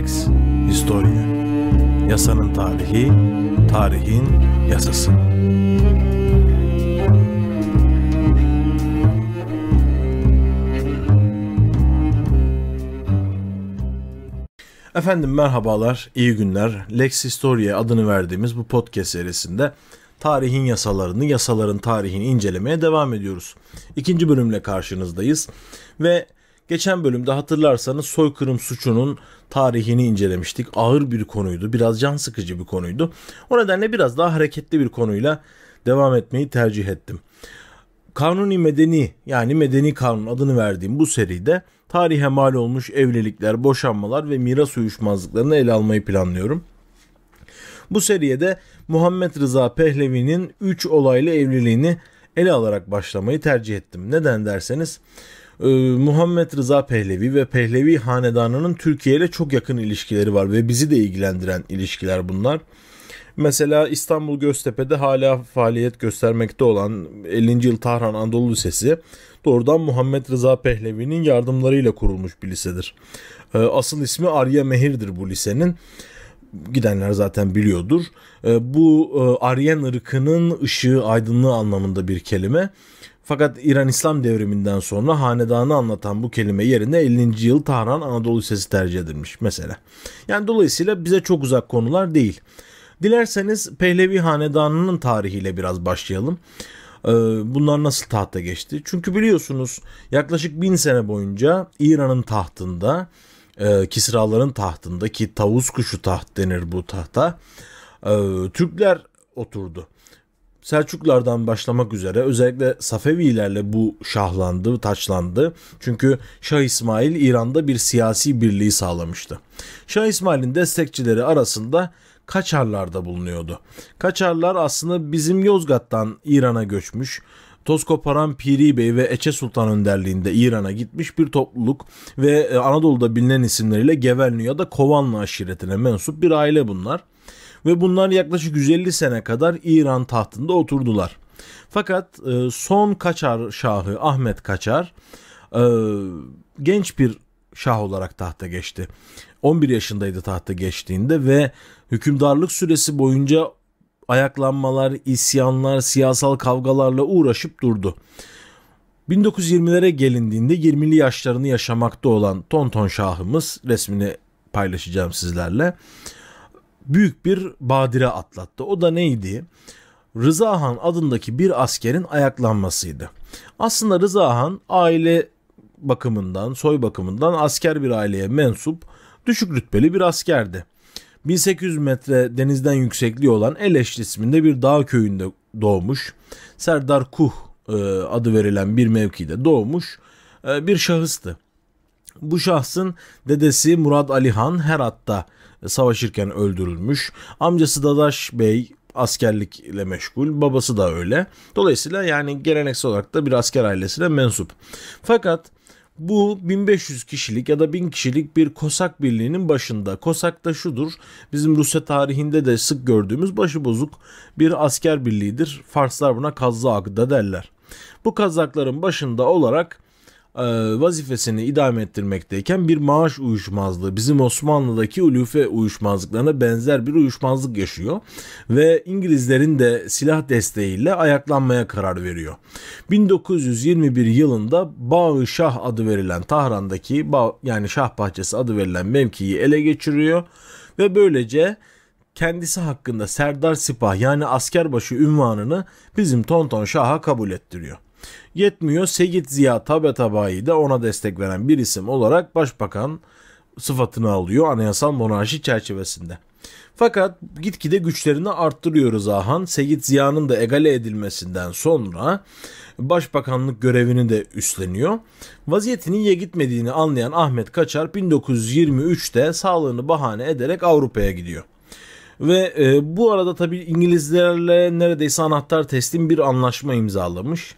Lex Historia Yasanın tarihi, tarihin yasası Efendim merhabalar, iyi günler. Lex Historia adını verdiğimiz bu podcast serisinde tarihin yasalarını, yasaların tarihini incelemeye devam ediyoruz. İkinci bölümle karşınızdayız ve Geçen bölümde hatırlarsanız soykırım suçunun tarihini incelemiştik. Ağır bir konuydu, biraz can sıkıcı bir konuydu. O nedenle biraz daha hareketli bir konuyla devam etmeyi tercih ettim. Kanuni Medeni yani Medeni Kanun adını verdiğim bu seride tarihe mal olmuş evlilikler, boşanmalar ve miras uyuşmazlıklarını ele almayı planlıyorum. Bu seriyede Muhammed Rıza Pehlevi'nin 3 olaylı evliliğini ele alarak başlamayı tercih ettim. Neden derseniz ee, Muhammed Rıza Pehlevi ve Pehlevi hanedanının Türkiye ile çok yakın ilişkileri var ve bizi de ilgilendiren ilişkiler bunlar. Mesela İstanbul Göztepe'de hala faaliyet göstermekte olan 50. yıl Tahran Anadolu Lisesi doğrudan Muhammed Rıza Pehlevi'nin yardımlarıyla kurulmuş bir lisedir. Ee, asıl ismi Arya Mehir'dir bu lisenin. Gidenler zaten biliyordur. Ee, bu e, Aryan ırkının ışığı, aydınlığı anlamında bir kelime. Fakat İran İslam devriminden sonra hanedanı anlatan bu kelime yerine 50. yıl Tahran Anadolu Lisesi tercih edilmiş mesela. Yani dolayısıyla bize çok uzak konular değil. Dilerseniz Pehlevi hanedanının tarihiyle biraz başlayalım. Ee, bunlar nasıl tahta geçti? Çünkü biliyorsunuz yaklaşık bin sene boyunca İran'ın tahtında, e, Kisraların tahtındaki tavus kuşu taht denir bu tahta, e, Türkler oturdu. Selçuklulardan başlamak üzere özellikle Safevilerle bu şahlandı, taçlandı. Çünkü Şah İsmail İran'da bir siyasi birliği sağlamıştı. Şah İsmail'in destekçileri arasında Kaçarlar'da bulunuyordu. Kaçarlar aslında bizim Yozgat'tan İran'a göçmüş, Toskoparan Piri Bey ve Eçe Sultan önderliğinde İran'a gitmiş bir topluluk ve e, Anadolu'da bilinen isimleriyle Gevernu ya da Kovanlı aşiretine mensup bir aile bunlar ve bunlar yaklaşık 150 sene kadar İran tahtında oturdular. Fakat e, son Kaçar Şahı Ahmet Kaçar e, genç bir şah olarak tahta geçti. 11 yaşındaydı tahta geçtiğinde ve hükümdarlık süresi boyunca ayaklanmalar, isyanlar, siyasal kavgalarla uğraşıp durdu. 1920'lere gelindiğinde 20'li yaşlarını yaşamakta olan Tonton Şahımız resmini paylaşacağım sizlerle büyük bir badire atlattı. O da neydi? Rıza Han adındaki bir askerin ayaklanmasıydı. Aslında Rıza Han aile bakımından, soy bakımından asker bir aileye mensup, düşük rütbeli bir askerdi. 1800 metre denizden yüksekliği olan Eleşli isminde bir dağ köyünde doğmuş. Serdar Kuh e, adı verilen bir mevkide doğmuş e, bir şahıstı. Bu şahsın dedesi Murad Ali Han Herat'ta savaşırken öldürülmüş. Amcası Dadaş Bey askerlikle meşgul. Babası da öyle. Dolayısıyla yani geleneksel olarak da bir asker ailesine mensup. Fakat bu 1500 kişilik ya da 1000 kişilik bir Kosak birliğinin başında. Kosak da şudur. Bizim Rusya tarihinde de sık gördüğümüz başıbozuk bir asker birliğidir. Farslar buna Kazzak derler. Bu Kazakların başında olarak e, vazifesini idame ettirmekteyken bir maaş uyuşmazlığı bizim Osmanlı'daki ulufe uyuşmazlıklarına benzer bir uyuşmazlık yaşıyor ve İngilizlerin de silah desteğiyle ayaklanmaya karar veriyor. 1921 yılında Bağı Şah adı verilen Tahran'daki yani Şah Bahçesi adı verilen mevkiyi ele geçiriyor ve böylece kendisi hakkında Serdar Sipah yani askerbaşı ünvanını bizim Tonton Şah'a kabul ettiriyor. Yetmiyor Segit Ziya Tabetabai de ona destek veren bir isim olarak başbakan sıfatını alıyor anayasal monarşi çerçevesinde. Fakat gitgide güçlerini arttırıyoruz Ahan. Seyit Ziya'nın da egale edilmesinden sonra başbakanlık görevini de üstleniyor. Vaziyetini iyiye gitmediğini anlayan Ahmet Kaçar 1923'te sağlığını bahane ederek Avrupa'ya gidiyor. Ve e, bu arada tabi İngilizlerle neredeyse anahtar teslim bir anlaşma imzalamış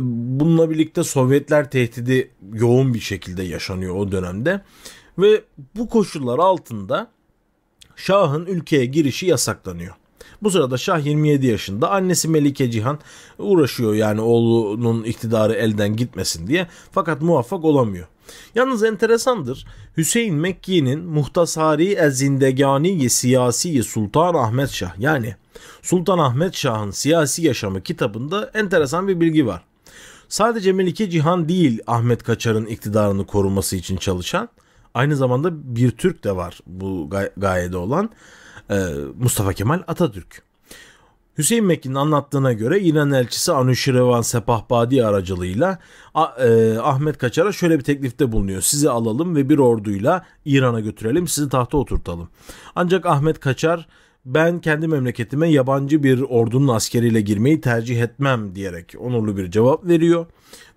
bununla birlikte Sovyetler tehdidi yoğun bir şekilde yaşanıyor o dönemde. Ve bu koşullar altında Şah'ın ülkeye girişi yasaklanıyor. Bu sırada Şah 27 yaşında. Annesi Melike Cihan uğraşıyor yani oğlunun iktidarı elden gitmesin diye. Fakat muvaffak olamıyor. Yalnız enteresandır. Hüseyin Mekki'nin Muhtasari Ezindegani Siyasi Sultan Ahmet Şah yani Sultan Ahmet Şah'ın siyasi yaşamı kitabında enteresan bir bilgi var sadece Melike Cihan değil Ahmet Kaçar'ın iktidarını koruması için çalışan. Aynı zamanda bir Türk de var bu gay- gayede olan e, Mustafa Kemal Atatürk. Hüseyin Mekin'in anlattığına göre İran elçisi Anuşirevan Sepahbadi aracılığıyla e, Ahmet Kaçar'a şöyle bir teklifte bulunuyor. Sizi alalım ve bir orduyla İran'a götürelim, sizi tahta oturtalım. Ancak Ahmet Kaçar ben kendi memleketime yabancı bir ordunun askeriyle girmeyi tercih etmem diyerek onurlu bir cevap veriyor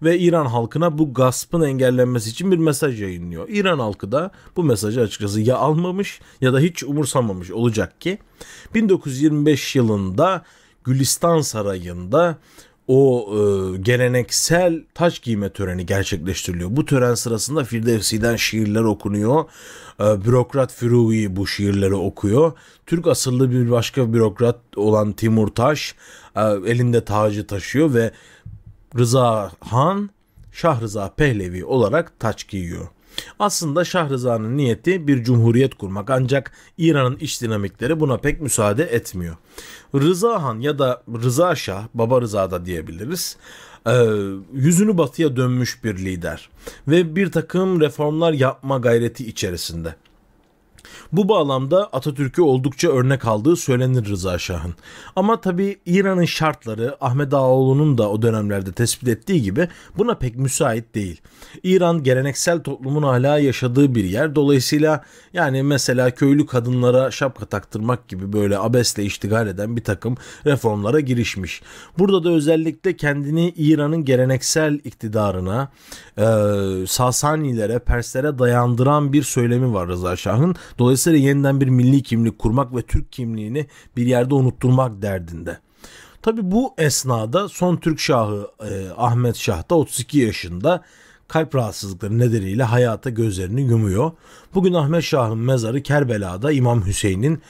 ve İran halkına bu gaspın engellenmesi için bir mesaj yayınlıyor. İran halkı da bu mesajı açıkçası ya almamış ya da hiç umursamamış olacak ki 1925 yılında Gülistan Sarayı'nda o e, geleneksel taç giyme töreni gerçekleştiriliyor. Bu tören sırasında Firdevsi'den şiirler okunuyor. E, bürokrat Firui bu şiirleri okuyor. Türk asıllı bir başka bürokrat olan Timur Taş e, elinde tacı taşıyor ve Rıza Han Şah Rıza Pehlevi olarak taç giyiyor. Aslında Şah Rıza'nın niyeti bir cumhuriyet kurmak ancak İran'ın iç dinamikleri buna pek müsaade etmiyor. Rıza Han ya da Rıza Şah, Baba Rıza da diyebiliriz e, yüzünü batıya dönmüş bir lider ve bir takım reformlar yapma gayreti içerisinde. Bu bağlamda Atatürk'ü oldukça örnek aldığı söylenir Rıza Şah'ın. Ama tabi İran'ın şartları Ahmet Ağaoğlu'nun da o dönemlerde tespit ettiği gibi buna pek müsait değil. İran geleneksel toplumun hala yaşadığı bir yer. Dolayısıyla yani mesela köylü kadınlara şapka taktırmak gibi böyle abesle iştigal eden bir takım reformlara girişmiş. Burada da özellikle kendini İran'ın geleneksel iktidarına, e, Sasanilere, Perslere dayandıran bir söylemi var Rıza Şah'ın. Dolayısıyla yeniden bir milli kimlik kurmak ve Türk kimliğini bir yerde unutturmak derdinde. Tabi bu esnada son Türk Şahı e, Ahmet Şah da 32 yaşında kalp rahatsızlıkları nedeniyle hayata gözlerini yumuyor. Bugün Ahmet Şah'ın mezarı Kerbela'da İmam Hüseyin'in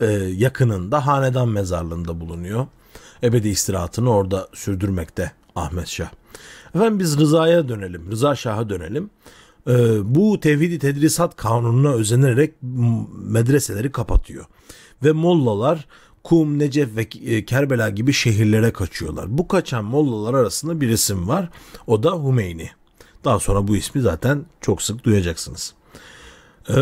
e, yakınında hanedan mezarlığında bulunuyor. Ebedi istirahatını orada sürdürmekte Ahmet Şah. Efendim biz Rıza'ya dönelim, Rıza Şah'a dönelim. Ee, bu tevhidi tedrisat kanununa özenerek medreseleri kapatıyor. Ve mollalar Kum, Necef ve e, Kerbela gibi şehirlere kaçıyorlar. Bu kaçan mollalar arasında bir isim var. O da Humeyni. Daha sonra bu ismi zaten çok sık duyacaksınız. Ee,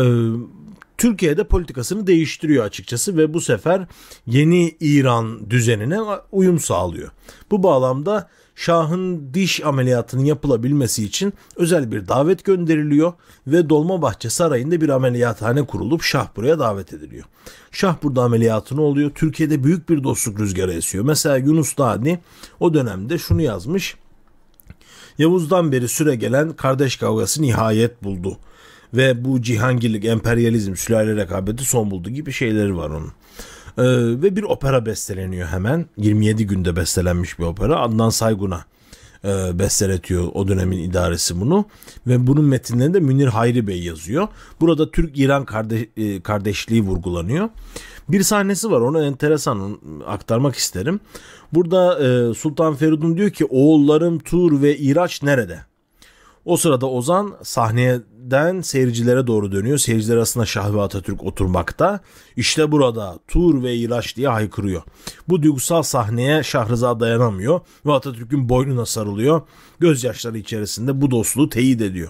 Türkiye'de politikasını değiştiriyor açıkçası ve bu sefer yeni İran düzenine uyum sağlıyor. Bu bağlamda Şah'ın diş ameliyatının yapılabilmesi için özel bir davet gönderiliyor ve Dolmabahçe Sarayı'nda bir ameliyathane kurulup Şah buraya davet ediliyor. Şah burada ameliyatını oluyor. Türkiye'de büyük bir dostluk rüzgarı esiyor. Mesela Yunus Dadi o dönemde şunu yazmış. Yavuz'dan beri süre gelen kardeş kavgası nihayet buldu ve bu cihangirlik, emperyalizm, sülale rekabeti son buldu gibi şeyleri var onun. Ee, ve bir opera besteleniyor hemen. 27 günde bestelenmiş bir opera. Adnan Saygun'a e, besteletiyor o dönemin idaresi bunu ve bunun metinlerinde Münir Hayri Bey yazıyor. Burada Türk-İran kardeş, e, kardeşliği vurgulanıyor. Bir sahnesi var onu enteresan aktarmak isterim. Burada e, Sultan Feridun diyor ki oğullarım Tur ve İraç nerede? O sırada Ozan sahneden seyircilere doğru dönüyor. Seyirciler arasında Şahvi Atatürk oturmakta. İşte burada tur ve ilaç diye haykırıyor. Bu duygusal sahneye Şahriza dayanamıyor ve Atatürk'ün boynuna sarılıyor. Gözyaşları içerisinde bu dostluğu teyit ediyor.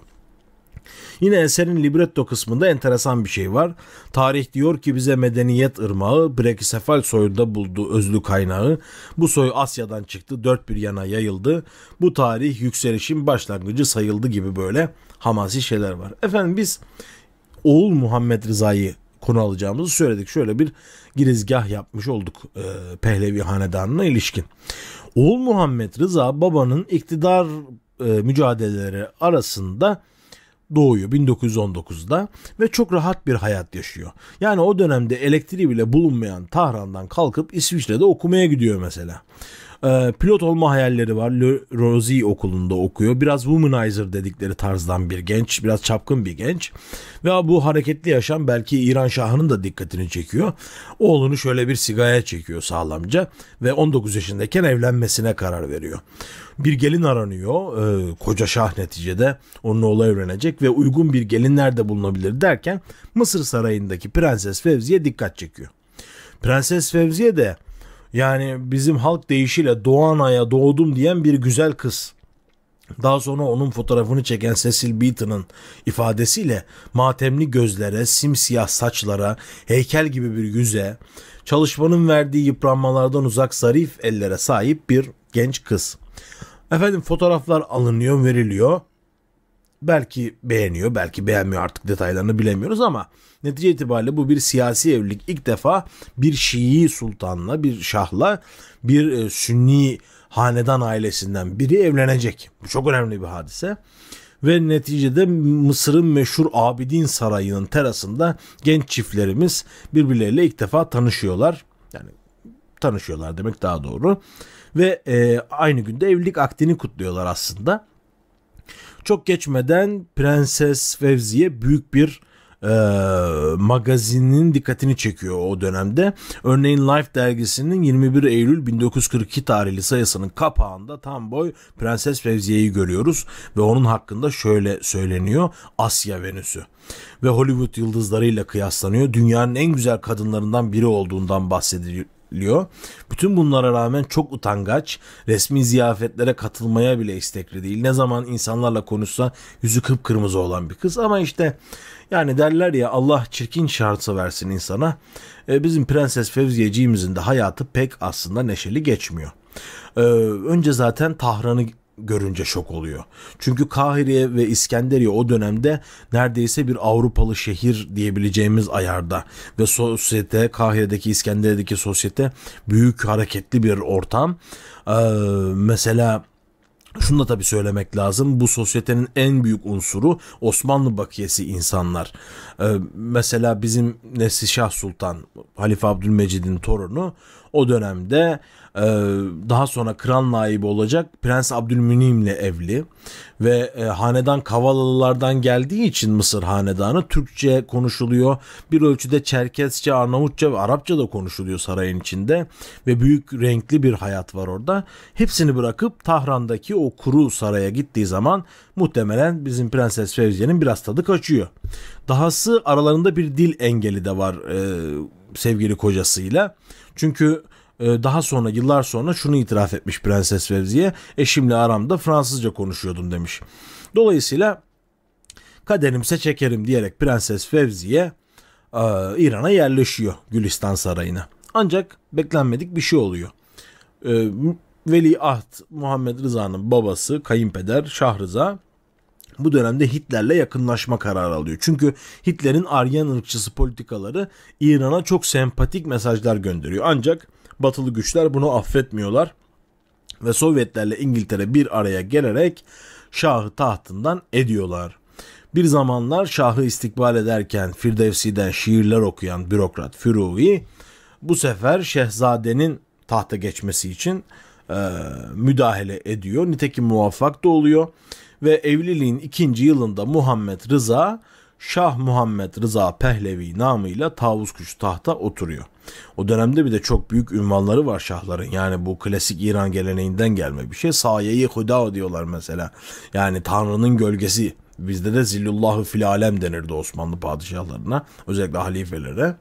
Yine eserin libretto kısmında enteresan bir şey var. Tarih diyor ki bize medeniyet ırmağı Brekisefal soyunda bulduğu özlü kaynağı. Bu soy Asya'dan çıktı dört bir yana yayıldı. Bu tarih yükselişin başlangıcı sayıldı gibi böyle hamasi şeyler var. Efendim biz oğul Muhammed Rıza'yı konu alacağımızı söyledik. Şöyle bir girizgah yapmış olduk e, Pehlevi hanedanına ilişkin. Oğul Muhammed Rıza babanın iktidar e, mücadeleleri arasında doğuyor 1919'da ve çok rahat bir hayat yaşıyor. Yani o dönemde elektriği bile bulunmayan Tahran'dan kalkıp İsviçre'de okumaya gidiyor mesela. Ee, pilot olma hayalleri var. Rosie okulunda okuyor. Biraz womanizer dedikleri tarzdan bir genç. Biraz çapkın bir genç. Ve bu hareketli yaşam belki İran Şahı'nın da dikkatini çekiyor. Oğlunu şöyle bir sigaya çekiyor sağlamca. Ve 19 yaşındayken evlenmesine karar veriyor. Bir gelin aranıyor. E, koca Şah neticede onun oğlu evlenecek ve uygun bir gelin nerede bulunabilir derken Mısır Sarayı'ndaki Prenses Fevzi'ye dikkat çekiyor. Prenses Fevziye de yani bizim halk deyişiyle Doğanay'a doğdum diyen bir güzel kız. Daha sonra onun fotoğrafını çeken Cecil Beaton'ın ifadesiyle matemli gözlere, simsiyah saçlara, heykel gibi bir yüze, çalışmanın verdiği yıpranmalardan uzak zarif ellere sahip bir genç kız. Efendim fotoğraflar alınıyor, veriliyor belki beğeniyor, belki beğenmiyor artık detaylarını bilemiyoruz ama netice itibariyle bu bir siyasi evlilik. İlk defa bir Şii sultanla, bir şahla, bir e, Sünni hanedan ailesinden biri evlenecek. Bu çok önemli bir hadise. Ve neticede Mısır'ın meşhur Abidin Sarayı'nın terasında genç çiftlerimiz birbirleriyle ilk defa tanışıyorlar. Yani tanışıyorlar demek daha doğru. Ve e, aynı günde evlilik akdini kutluyorlar aslında. Çok geçmeden Prenses Fevzi'ye büyük bir e, magazinin dikkatini çekiyor o dönemde. Örneğin Life dergisinin 21 Eylül 1942 tarihli sayısının kapağında tam boy Prenses Fevziye'yi görüyoruz ve onun hakkında şöyle söyleniyor Asya Venüsü ve Hollywood yıldızlarıyla kıyaslanıyor. Dünyanın en güzel kadınlarından biri olduğundan bahsediliyor patlıyor. Bütün bunlara rağmen çok utangaç, resmi ziyafetlere katılmaya bile istekli değil. Ne zaman insanlarla konuşsa yüzü kıpkırmızı olan bir kız ama işte yani derler ya Allah çirkin şartı versin insana. E, bizim Prenses Fevziyeciğimizin de hayatı pek aslında neşeli geçmiyor. E, önce zaten Tahran'ı görünce şok oluyor. Çünkü Kahire ve İskenderiye o dönemde neredeyse bir Avrupalı şehir diyebileceğimiz ayarda ve sosyete Kahire'deki İskenderiye'deki sosyete büyük hareketli bir ortam. Ee, mesela şunu da tabii söylemek lazım. Bu sosyetenin en büyük unsuru Osmanlı bakiyesi insanlar. Ee, mesela bizim Nesli Şah Sultan, Halife Abdülmecid'in torunu o dönemde e, daha sonra kral naibi olacak Prens Abdülmünim ile evli ve e, hanedan Kavalalılardan geldiği için Mısır hanedanı Türkçe konuşuluyor. Bir ölçüde Çerkesçe, Arnavutça ve Arapça da konuşuluyor sarayın içinde ve büyük renkli bir hayat var orada. Hepsini bırakıp Tahran'daki o kuru saraya gittiği zaman muhtemelen bizim Prenses Fevziye'nin biraz tadı kaçıyor. Dahası aralarında bir dil engeli de var. E, sevgili kocasıyla. Çünkü e, daha sonra yıllar sonra şunu itiraf etmiş Prenses Fevziye. Eşimle aramda Fransızca konuşuyordum demiş. Dolayısıyla kaderimse çekerim diyerek Prenses Fevziye e, İran'a yerleşiyor Gülistan Sarayı'na. Ancak beklenmedik bir şey oluyor. E, Veliaht Muhammed Rıza'nın babası kayınpeder Şah Rıza bu dönemde Hitler'le yakınlaşma kararı alıyor. Çünkü Hitler'in Aryan ırkçısı politikaları İran'a çok sempatik mesajlar gönderiyor. Ancak batılı güçler bunu affetmiyorlar ve Sovyetlerle İngiltere bir araya gelerek Şah'ı tahtından ediyorlar. Bir zamanlar Şah'ı istikbal ederken Firdevsi'den şiirler okuyan bürokrat Firuvi bu sefer Şehzade'nin tahta geçmesi için e, müdahale ediyor. Nitekim muvaffak da oluyor ve evliliğin ikinci yılında Muhammed Rıza Şah Muhammed Rıza Pehlevi namıyla tavus Kuş tahta oturuyor. O dönemde bir de çok büyük ünvanları var şahların. Yani bu klasik İran geleneğinden gelme bir şey. Sayeyi Huda diyorlar mesela. Yani Tanrı'nın gölgesi. Bizde de Zillullah Filalem alem denirdi Osmanlı padişahlarına. Özellikle halifelere.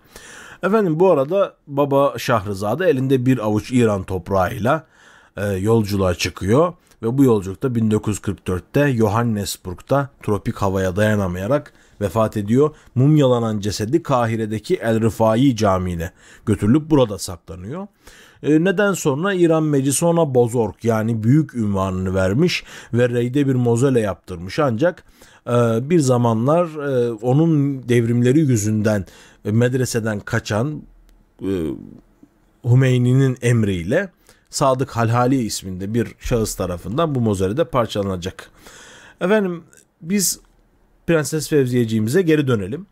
Efendim bu arada baba Şah Rıza da elinde bir avuç İran toprağıyla e, yolculuğa çıkıyor ve bu yolculukta 1944'te Johannesburg'da tropik havaya dayanamayarak vefat ediyor. Mumyalanan cesedi Kahire'deki El Rıfai Camii'ne götürülüp burada saklanıyor. E, neden sonra İran meclisi ona Bozork yani büyük ünvanını vermiş ve Rey'de bir mozole yaptırmış ancak e, bir zamanlar e, onun devrimleri yüzünden medreseden kaçan Hümeyni'nin emriyle Sadık Halhali isminde bir şahıs tarafından bu mozarede parçalanacak. Efendim biz Prenses Fevziyeciğimize geri dönelim.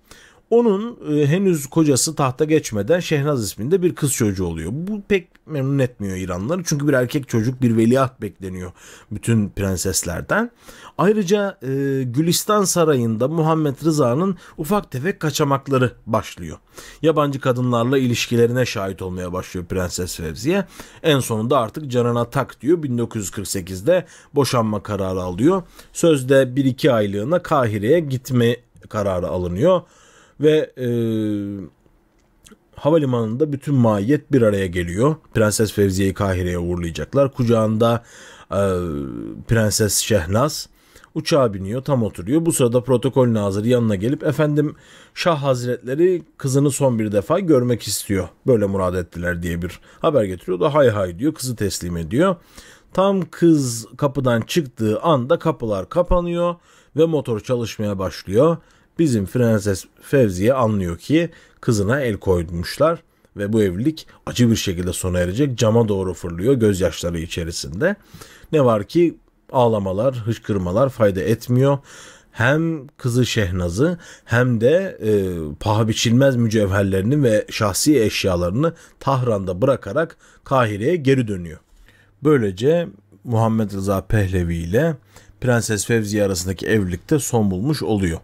Onun e, henüz kocası tahta geçmeden Şehnaz isminde bir kız çocuğu oluyor. Bu pek memnun etmiyor İranlıları çünkü bir erkek çocuk bir veliaht bekleniyor bütün prenseslerden. Ayrıca e, Gülistan Sarayı'nda Muhammed Rıza'nın ufak tefek kaçamakları başlıyor. Yabancı kadınlarla ilişkilerine şahit olmaya başlıyor Prenses Fevziye. En sonunda artık canına tak diyor 1948'de boşanma kararı alıyor. Sözde 1-2 aylığına Kahire'ye gitme kararı alınıyor ve e, havalimanında bütün mahiyet bir araya geliyor. Prenses Fevziye'yi Kahire'ye uğurlayacaklar. Kucağında e, Prenses Şehnaz uçağa biniyor tam oturuyor. Bu sırada protokol nazırı yanına gelip efendim Şah Hazretleri kızını son bir defa görmek istiyor. Böyle murad ettiler diye bir haber getiriyor da hay hay diyor kızı teslim ediyor. Tam kız kapıdan çıktığı anda kapılar kapanıyor ve motor çalışmaya başlıyor. Bizim Prenses Fevziye anlıyor ki kızına el koymuşlar ve bu evlilik acı bir şekilde sona erecek. Cama doğru fırlıyor gözyaşları içerisinde. Ne var ki ağlamalar, hışkırmalar fayda etmiyor. Hem kızı Şehnaz'ı hem de e, paha biçilmez mücevherlerini ve şahsi eşyalarını Tahran'da bırakarak Kahire'ye geri dönüyor. Böylece Muhammed Rıza Pehlevi ile Prenses Fevzi'ye arasındaki evlilikte son bulmuş oluyor.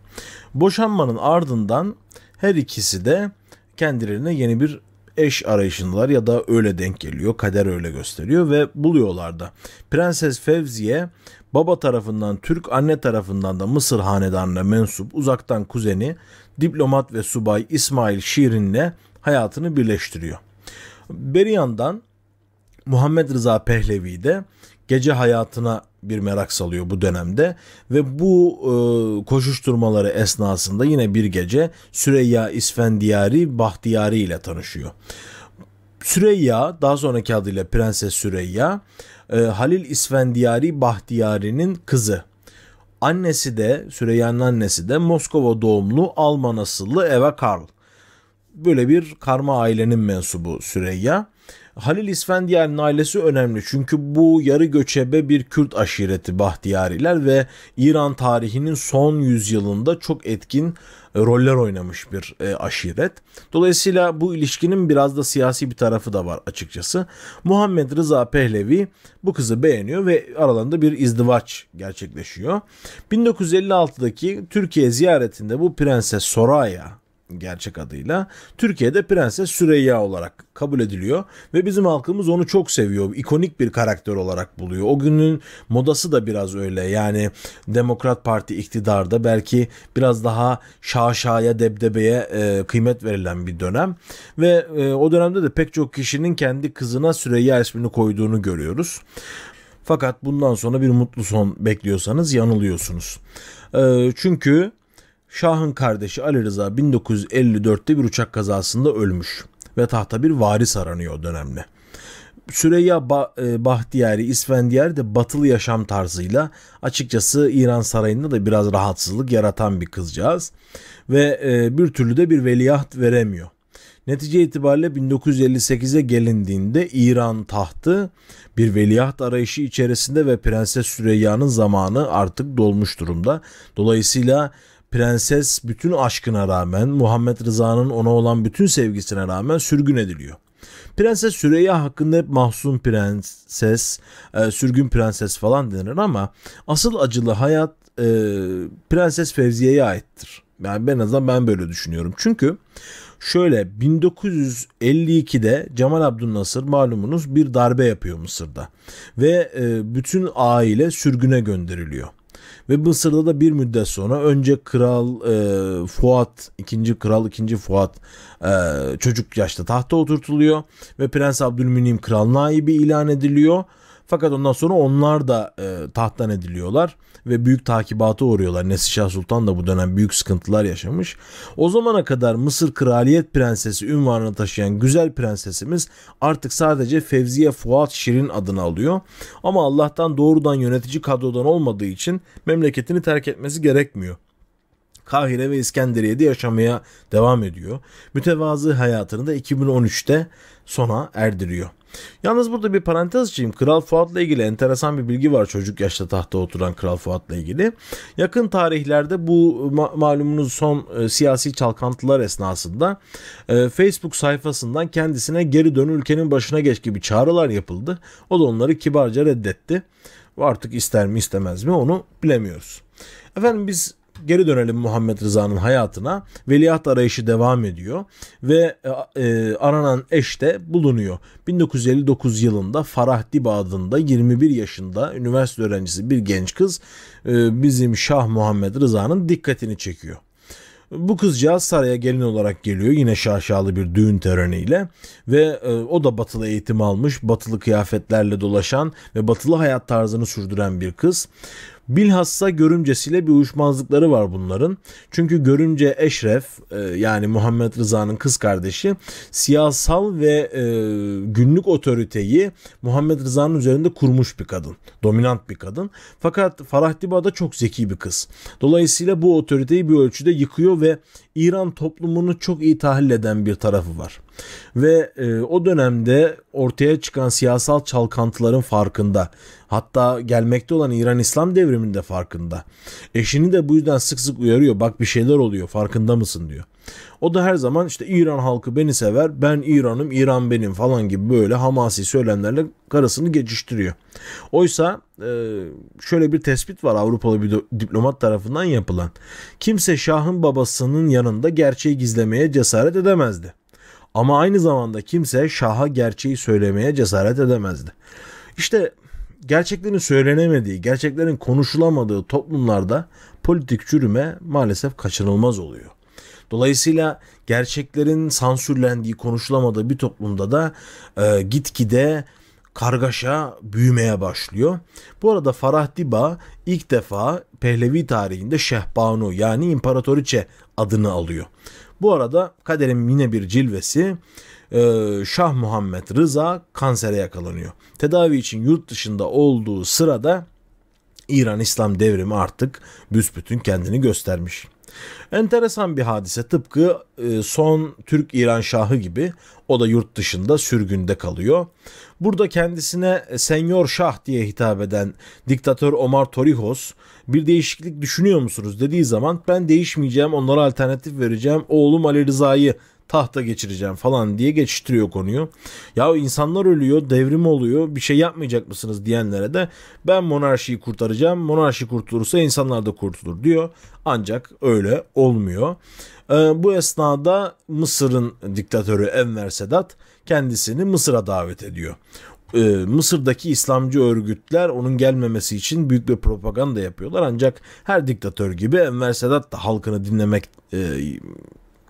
Boşanmanın ardından her ikisi de kendilerine yeni bir eş arayışındalar ya da öyle denk geliyor. Kader öyle gösteriyor ve buluyorlar da. Prenses Fevziye baba tarafından Türk, anne tarafından da Mısır hanedanına mensup uzaktan kuzeni diplomat ve subay İsmail Şirin'le hayatını birleştiriyor. Bir yandan Muhammed Rıza Pehlevi de gece hayatına bir merak salıyor bu dönemde ve bu e, koşuşturmaları esnasında yine bir gece Süreyya İsfendiyari Bahtiyari ile tanışıyor. Süreyya daha sonraki adıyla Prenses Süreyya e, Halil İsfendiyari Bahtiyari'nin kızı. Annesi de Süreyya'nın annesi de Moskova doğumlu Alman asıllı Eva Karl. Böyle bir karma ailenin mensubu Süreyya. Halil İsfendiyar'ın ailesi önemli çünkü bu yarı göçebe bir Kürt aşireti Bahtiyariler ve İran tarihinin son yüzyılında çok etkin roller oynamış bir e, aşiret. Dolayısıyla bu ilişkinin biraz da siyasi bir tarafı da var açıkçası. Muhammed Rıza Pehlevi bu kızı beğeniyor ve aralarında bir izdivaç gerçekleşiyor. 1956'daki Türkiye ziyaretinde bu prenses Soraya gerçek adıyla Türkiye'de Prenses Süreyya olarak kabul ediliyor ve bizim halkımız onu çok seviyor. İkonik bir karakter olarak buluyor. O günün modası da biraz öyle. Yani Demokrat Parti iktidarda belki biraz daha şaşaya, debdebeye e, kıymet verilen bir dönem ve e, o dönemde de pek çok kişinin kendi kızına Süreyya ismini koyduğunu görüyoruz. Fakat bundan sonra bir mutlu son bekliyorsanız yanılıyorsunuz. E, çünkü Şah'ın kardeşi Ali Rıza 1954'te bir uçak kazasında ölmüş ve tahta bir varis aranıyor dönemle. dönemde. Süreyya ba- e, Bahtiyari İsfendiyar de batılı yaşam tarzıyla açıkçası İran sarayında da biraz rahatsızlık yaratan bir kızcağız ve e, bir türlü de bir veliaht veremiyor. Netice itibariyle 1958'e gelindiğinde İran tahtı bir veliaht arayışı içerisinde ve Prenses Süreyya'nın zamanı artık dolmuş durumda. Dolayısıyla Prenses bütün aşkına rağmen Muhammed Rıza'nın ona olan bütün sevgisine rağmen sürgün ediliyor. Prenses Süreyya hakkında hep mahzun prenses, e, sürgün prenses falan denir ama asıl acılı hayat e, Prenses Fevziye'ye aittir. Yani ben azından ben böyle düşünüyorum. Çünkü şöyle 1952'de Cemal Abdülnasır malumunuz bir darbe yapıyor Mısır'da ve e, bütün aile sürgüne gönderiliyor. Ve Mısır'da da bir müddet sonra önce Kral e, Fuat, ikinci Kral, ikinci Fuat e, çocuk yaşta tahta oturtuluyor ve Prens Abdülmünim Kral Naibi ilan ediliyor fakat ondan sonra onlar da e, tahttan ediliyorlar ve büyük takibata uğruyorlar. Nesişah Sultan da bu dönem büyük sıkıntılar yaşamış. O zamana kadar Mısır Kraliyet Prensesi ünvanını taşıyan güzel prensesimiz artık sadece Fevziye Fuat Şirin adını alıyor. Ama Allah'tan doğrudan yönetici kadrodan olmadığı için memleketini terk etmesi gerekmiyor. Kahire ve İskenderiye'de yaşamaya devam ediyor. Mütevazı hayatını da 2013'te sona erdiriyor. Yalnız burada bir parantez açayım. Kral Fuat'la ilgili enteresan bir bilgi var çocuk yaşta tahta oturan Kral Fuat'la ilgili. Yakın tarihlerde bu ma- malumunuz son e, siyasi çalkantılar esnasında e, Facebook sayfasından kendisine geri dön ülkenin başına geç gibi çağrılar yapıldı. O da onları kibarca reddetti. Artık ister mi istemez mi onu bilemiyoruz. Efendim biz geri dönelim Muhammed Rıza'nın hayatına. Veliaht arayışı devam ediyor ve e, e aranan eş de bulunuyor. 1959 yılında Farah Diba adında 21 yaşında üniversite öğrencisi bir genç kız e, bizim Şah Muhammed Rıza'nın dikkatini çekiyor. Bu kızcağız saraya gelin olarak geliyor yine şaşalı bir düğün töreniyle ve e, o da batılı eğitim almış, batılı kıyafetlerle dolaşan ve batılı hayat tarzını sürdüren bir kız. Bilhassa görümcesiyle bir uyuşmazlıkları var bunların. Çünkü görümce Eşref e, yani Muhammed Rıza'nın kız kardeşi siyasal ve e, günlük otoriteyi Muhammed Rıza'nın üzerinde kurmuş bir kadın. Dominant bir kadın. Fakat Farah Diba da çok zeki bir kız. Dolayısıyla bu otoriteyi bir ölçüde yıkıyor ve İran toplumunu çok iyi tahlil eden bir tarafı var. Ve e, o dönemde ortaya çıkan siyasal çalkantıların farkında. Hatta gelmekte olan İran İslam devriminde farkında. Eşini de bu yüzden sık sık uyarıyor. Bak bir şeyler oluyor farkında mısın diyor. O da her zaman işte İran halkı beni sever, ben İran'ım, İran benim falan gibi böyle hamasi söylemlerle karısını geçiştiriyor. Oysa e, şöyle bir tespit var Avrupalı bir diplomat tarafından yapılan. Kimse Şah'ın babasının yanında gerçeği gizlemeye cesaret edemezdi. Ama aynı zamanda kimse Şah'a gerçeği söylemeye cesaret edemezdi. İşte gerçeklerin söylenemediği, gerçeklerin konuşulamadığı toplumlarda politik çürüme maalesef kaçınılmaz oluyor. Dolayısıyla gerçeklerin sansürlendiği, konuşulamadığı bir toplumda da e, gitgide kargaşa büyümeye başlıyor. Bu arada Farah Diba ilk defa Pehlevi tarihinde Şehbanu yani İmparatoriçe adını alıyor. Bu arada kaderin yine bir cilvesi e, Şah Muhammed Rıza kansere yakalanıyor. Tedavi için yurt dışında olduğu sırada İran İslam devrimi artık büsbütün kendini göstermiş. Enteresan bir hadise tıpkı e, son Türk-İran Şahı gibi o da yurt dışında sürgünde kalıyor. Burada kendisine e, Senyor Şah diye hitap eden diktatör Omar Torrijos bir değişiklik düşünüyor musunuz dediği zaman ben değişmeyeceğim onlara alternatif vereceğim oğlum Ali Rıza'yı tahta geçireceğim falan diye geçiştiriyor konuyu. Ya insanlar ölüyor, devrim oluyor, bir şey yapmayacak mısınız diyenlere de ben monarşiyi kurtaracağım, monarşi kurtulursa insanlar da kurtulur diyor. Ancak öyle olmuyor. Ee, bu esnada Mısır'ın diktatörü Enver Sedat kendisini Mısır'a davet ediyor. Ee, Mısır'daki İslamcı örgütler onun gelmemesi için büyük bir propaganda yapıyorlar ancak her diktatör gibi Enver Sedat da halkını dinlemek e,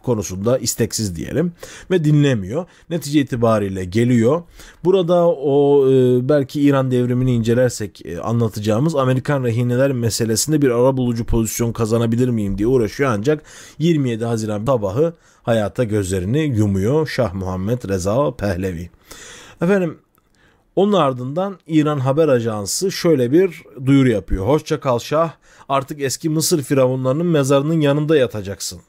konusunda isteksiz diyelim ve dinlemiyor. Netice itibariyle geliyor. Burada o e, belki İran devrimini incelersek e, anlatacağımız Amerikan rehineler meselesinde bir ara bulucu pozisyon kazanabilir miyim diye uğraşıyor ancak 27 Haziran sabahı hayata gözlerini yumuyor Şah Muhammed Reza Pehlevi. Efendim onun ardından İran Haber Ajansı şöyle bir duyuru yapıyor. Hoşça kal Şah artık eski Mısır firavunlarının mezarının yanında yatacaksın.''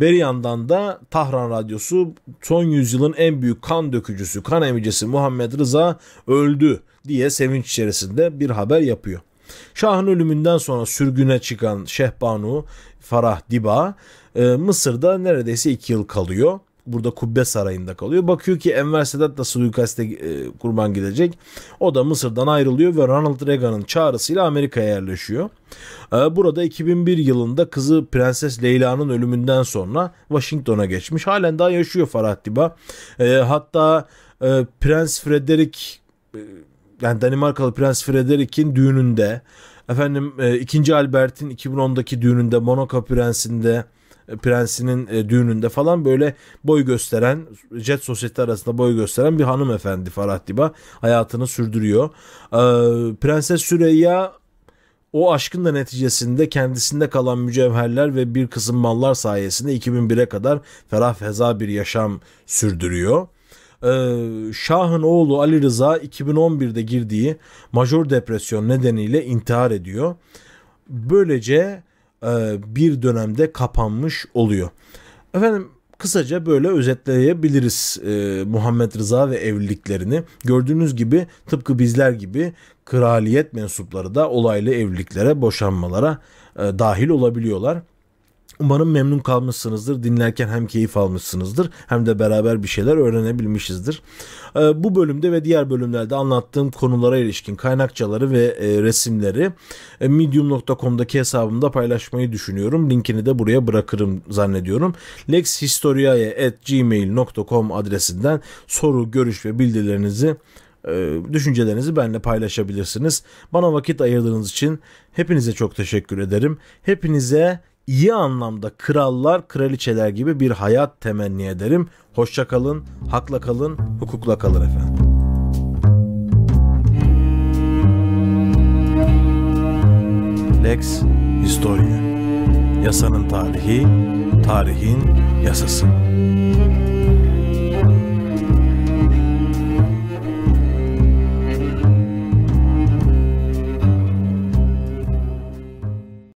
Bir yandan da Tahran Radyosu son yüzyılın en büyük kan dökücüsü, kan emicisi Muhammed Rıza öldü diye sevinç içerisinde bir haber yapıyor. Şah'ın ölümünden sonra sürgüne çıkan Şehbanu Farah Diba e, Mısır'da neredeyse 2 yıl kalıyor burada Kubbe Sarayı'nda kalıyor. Bakıyor ki Enver Sedat da suikaste e, kurban gidecek. O da Mısır'dan ayrılıyor ve Ronald Reagan'ın çağrısıyla Amerika'ya yerleşiyor. E, burada 2001 yılında kızı Prenses Leyla'nın ölümünden sonra Washington'a geçmiş. Halen daha yaşıyor Farah Diba. E, hatta Prens Frederick yani Danimarkalı Prens Frederick'in düğününde efendim e, 2. Albert'in 2010'daki düğününde Monaco Prensi'nde e, prensinin e, düğününde falan böyle boy gösteren jet sosyete arasında boy gösteren bir hanımefendi Farah Diba hayatını sürdürüyor. E, Prenses Süreyya o aşkın da neticesinde kendisinde kalan mücevherler ve bir kısım mallar sayesinde 2001'e kadar ferah feza bir yaşam sürdürüyor. Ee, Şah'ın oğlu Ali Rıza 2011'de girdiği major depresyon nedeniyle intihar ediyor. Böylece e, bir dönemde kapanmış oluyor. Efendim kısaca böyle özetleyebiliriz e, Muhammed Rıza ve evliliklerini. Gördüğünüz gibi tıpkı bizler gibi kraliyet mensupları da olaylı evliliklere, boşanmalara e, dahil olabiliyorlar. Umarım memnun kalmışsınızdır. Dinlerken hem keyif almışsınızdır hem de beraber bir şeyler öğrenebilmişizdir. Ee, bu bölümde ve diğer bölümlerde anlattığım konulara ilişkin kaynakçaları ve e, resimleri e, medium.com'daki hesabımda paylaşmayı düşünüyorum. Linkini de buraya bırakırım zannediyorum. lexhistoriae.gmail.com adresinden soru, görüş ve bildirilerinizi e, düşüncelerinizi benimle paylaşabilirsiniz. Bana vakit ayırdığınız için hepinize çok teşekkür ederim. Hepinize iyi anlamda krallar, kraliçeler gibi bir hayat temenni ederim. Hoşça kalın, hakla kalın, hukukla kalın efendim. Lex Historia Yasanın tarihi, tarihin yasası.